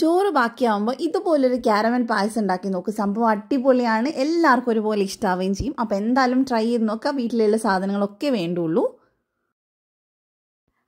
ചോറ് ബാക്കിയാവുമ്പോൾ ഇതുപോലൊരു ക്യാരമൽ പായസം ഉണ്ടാക്കി നോക്ക് സംഭവം അടിപൊളിയാണ് എല്ലാവർക്കും ഒരുപോലെ ഇഷ്ടാവുകയും ചെയ്യും അപ്പോൾ എന്തായാലും ട്രൈ ചെയ്ത് നോക്കുക വീട്ടിലുള്ള സാധനങ്ങളൊക്കെ വേണ്ടുള്ളൂ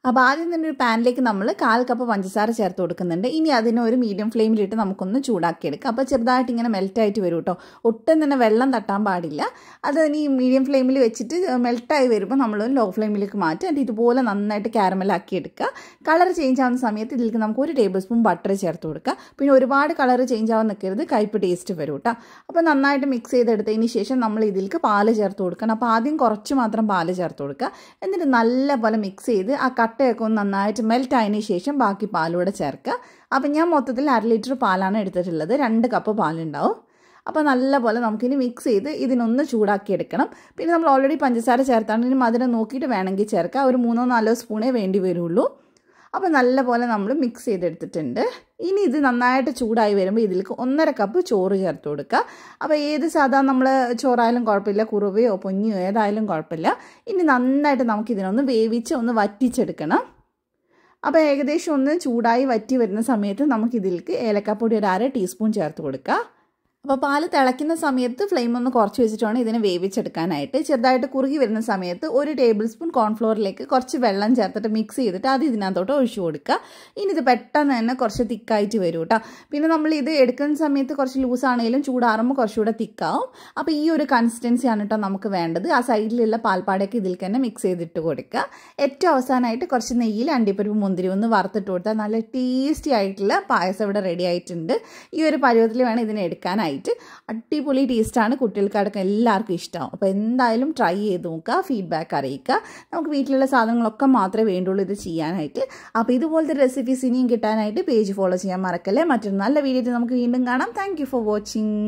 അപ്പോൾ ആദ്യം തന്നെ ഒരു പാനിലേക്ക് നമ്മൾ കാൽ കപ്പ് പഞ്ചസാര ചേർത്ത് കൊടുക്കുന്നുണ്ട് ഇനി അതിനെ ഒരു മീഡിയം ഫ്ലെയിമിലിട്ട് നമുക്കൊന്ന് ചൂടാക്കിയെടുക്കാം അപ്പോൾ ചെറുതായിട്ട് ഇങ്ങനെ മെൽറ്റായിട്ട് വരും കേട്ടോ ഒട്ടും തന്നെ വെള്ളം തട്ടാൻ പാടില്ല അത് ഈ മീഡിയം ഫ്ലെയിമിൽ വെച്ചിട്ട് മെൽറ്റായി വരുമ്പോൾ നമ്മൾ ലോ ഫ്ലെയിമിലേക്ക് മാറ്റി എന്നിട്ട് ഇതുപോലെ നന്നായിട്ട് ക്യാരമലാക്കി എടുക്കുക കളർ ചേഞ്ച് ആവുന്ന സമയത്ത് ഇതിലേക്ക് നമുക്ക് ഒരു ടേബിൾ സ്പൂൺ ബട്ടർ ചേർത്ത് കൊടുക്കുക പിന്നെ ഒരുപാട് കളർ ചേഞ്ച് ആവാൻ നിൽക്കരുത് കയ്പ് ടേസ്റ്റ് വരും കേട്ടോ അപ്പോൾ നന്നായിട്ട് മിക്സ് ചെയ്തെടുത്തതിന് ശേഷം നമ്മൾ ഇതിലേക്ക് പാല് ചേർത്ത് കൊടുക്കണം അപ്പോൾ ആദ്യം കുറച്ച് മാത്രം പാല് ചേർത്ത് കൊടുക്കുക എന്നിട്ട് നല്ലപോലെ മിക്സ് ചെയ്ത് ആ മുട്ടയൊക്കെ ഒന്ന് നന്നായിട്ട് മെൽറ്റ് ആയതിന് ശേഷം ബാക്കി പാലൂടെ ചേർക്കുക അപ്പം ഞാൻ മൊത്തത്തിൽ അര ലിറ്റർ പാലാണ് എടുത്തിട്ടുള്ളത് രണ്ട് കപ്പ് പാലുണ്ടാവും അപ്പോൾ നല്ലപോലെ നമുക്കിനി മിക്സ് ചെയ്ത് ഇതിനൊന്ന് ചൂടാക്കി എടുക്കണം പിന്നെ നമ്മൾ ഓൾറെഡി പഞ്ചസാര ചേർത്താണ് ഇനി മധുരം നോക്കിയിട്ട് വേണമെങ്കിൽ ചേർക്കാം ഒരു മൂന്നോ നാലോ സ്പൂണേ വേണ്ടി വരുള്ളൂ അപ്പോൾ നല്ലപോലെ നമ്മൾ മിക്സ് ചെയ്തെടുത്തിട്ടുണ്ട് ഇനി ഇത് നന്നായിട്ട് ചൂടായി വരുമ്പോൾ ഇതിലേക്ക് ഒന്നര കപ്പ് ചോറ് ചേർത്ത് കൊടുക്കുക അപ്പോൾ ഏത് സാധാരണ നമ്മൾ ചോറായാലും കുഴപ്പമില്ല കുറവയോ പൊന്നിയോ ഏതായാലും കുഴപ്പമില്ല ഇനി നന്നായിട്ട് നമുക്ക് ഇതിനൊന്ന് വേവിച്ച് ഒന്ന് വറ്റിച്ചെടുക്കണം അപ്പോൾ ഏകദേശം ഒന്ന് ചൂടായി വറ്റി വരുന്ന സമയത്ത് നമുക്കിതിലേക്ക് ഏലക്കാപ്പൊടി ഒരു അര ടീസ്പൂൺ ചേർത്ത് കൊടുക്കുക അപ്പോൾ പാൽ തിളയ്ക്കുന്ന സമയത്ത് ഫ്ലെയിം ഒന്ന് കുറച്ച് വെച്ചിട്ടാണ് ഇതിനെ വേവിച്ചെടുക്കാനായിട്ട് ചെറുതായിട്ട് കുറുകി വരുന്ന സമയത്ത് ഒരു ടേബിൾ സ്പൂൺ കോൺഫ്ലോറിലേക്ക് കുറച്ച് വെള്ളം ചേർത്തിട്ട് മിക്സ് ചെയ്തിട്ട് അത് ഇതിനകത്തോട്ട് ഒഴിച്ചു കൊടുക്കുക ഇനി ഇത് പെട്ടെന്ന് തന്നെ കുറച്ച് തിക്കായിട്ട് വരും കേട്ടോ പിന്നെ നമ്മൾ ഇത് എടുക്കുന്ന സമയത്ത് കുറച്ച് ലൂസ് ആണെങ്കിലും ചൂടാറുമ്പോൾ കുറച്ചുകൂടെ തിക്കാവും അപ്പോൾ ഈ ഒരു കൺസിസ്റ്റൻസി ആണ് കേട്ടോ നമുക്ക് വേണ്ടത് ആ സൈഡിലുള്ള പാൽപ്പാടൊക്കെ ഇതിൽ തന്നെ മിക്സ് ചെയ്തിട്ട് കൊടുക്കുക ഏറ്റവും അവസാനമായിട്ട് കുറച്ച് നെയ്യിൽ അണ്ടിപ്പരിപ്പ് മുന്തിരി ഒന്ന് വറുത്തിട്ട് കൊടുത്താൽ നല്ല ടേസ്റ്റി ആയിട്ടുള്ള പായസം ഇവിടെ റെഡി ആയിട്ടുണ്ട് ഈ ഒരു പരുവത്തിൽ വേണം ഇതിനെ എടുക്കാനായിട്ട് ആയിട്ട് അടിപൊളി ടേസ്റ്റാണ് കുട്ടികൾക്കടക്കം എല്ലാവർക്കും ഇഷ്ടമാവും അപ്പോൾ എന്തായാലും ട്രൈ ചെയ്ത് നോക്കുക ഫീഡ്ബാക്ക് അറിയിക്കുക നമുക്ക് വീട്ടിലുള്ള സാധനങ്ങളൊക്കെ മാത്രമേ വേണ്ടുള്ളൂ ഇത് ചെയ്യാനായിട്ട് അപ്പോൾ ഇതുപോലത്തെ റെസിപ്പീസ് ഇനിയും കിട്ടാനായിട്ട് പേജ് ഫോളോ ചെയ്യാൻ മറക്കല്ലേ മറ്റൊരു നല്ല വീഡിയോ നമുക്ക് വീണ്ടും കാണാം താങ്ക് ഫോർ വാച്ചിങ്